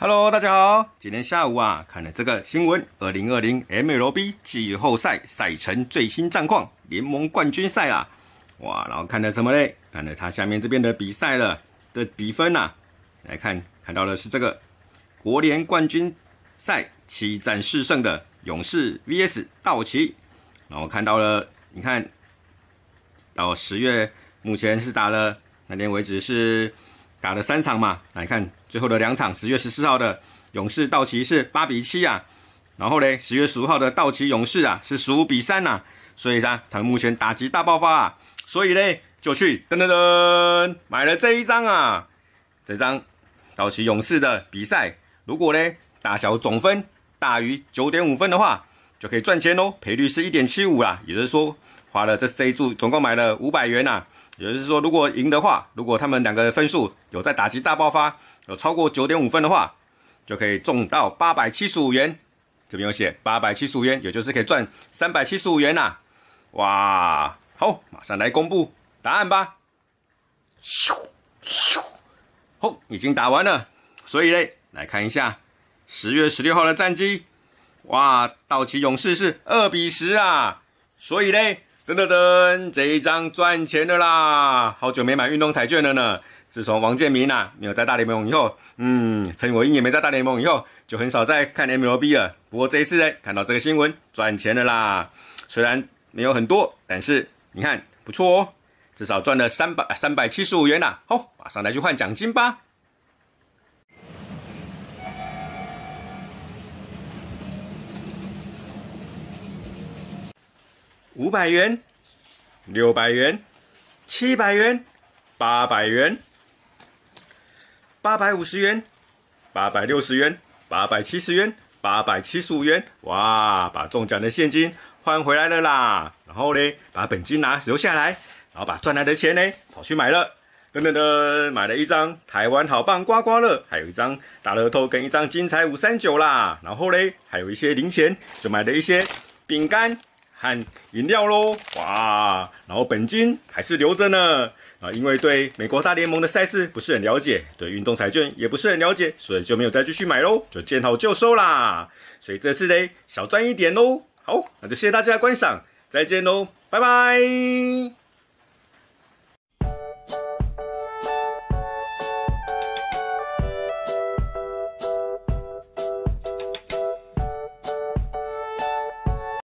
Hello，大家好！今天下午啊，看了这个新闻，二零二零 MLB 季后赛赛程最新战况，联盟冠军赛啦！哇，然后看了什么嘞？看了他下面这边的比赛了，的比分呐，来看，看到的是这个国联冠军赛七战四胜的勇士 VS 道奇，然后看到了，你看到十月目前是打了那天为止是？打了三场嘛，来看最后的两场，十月十四号的勇士道奇是八比七啊，然后呢，十月十五号的道奇勇士啊是十五比三呐，所以呢，他目前打击大爆发啊，所以呢，就去噔噔噔买了这一张啊，这张道奇勇士的比赛，如果咧大小总分大于九点五分的话，就可以赚钱喽，赔率是一点七五啊，也就是说花了这这一注总共买了五百元呐。也就是说，如果赢的话，如果他们两个分数有在打击大爆发，有超过九点五分的话，就可以中到八百七十五元。这边有写八百七十五元，也就是可以赚三百七十五元啦。哇，好，马上来公布答案吧。咻咻，吼，已经打完了，所以嘞，来看一下十月十六号的战绩。哇，道奇勇士是二比十啊，所以嘞，噔噔噔，这一张赚钱的啦！好久没买运动彩券了呢。自从王建民呐没有在大联盟以后，嗯，陈国英也没在大联盟以后，就很少再看 MLB 了。不过这一次呢，看到这个新闻赚钱的啦。虽然没有很多，但是你看不错哦，至少赚了三百三百七十五元啦。好，马上来去换奖金吧。五百元，六百元，七百元，八百元，八百五十元，八百六十元，八百七十元，八百七十五元。哇！把中奖的现金换回来了啦。然后呢，把本金拿留下来，然后把赚来的钱呢跑去买了。噔噔噔，买了一张台湾好棒刮刮乐，还有一张大乐透跟一张精彩五三九啦。然后呢，还有一些零钱，就买了一些饼干。和饮料喽，哇，然后本金还是留着呢啊，因为对美国大联盟的赛事不是很了解，对运动彩券也不是很了解，所以就没有再继续买喽，就见好就收啦，所以这次得小赚一点喽，好，那就谢谢大家观赏，再见喽，拜拜。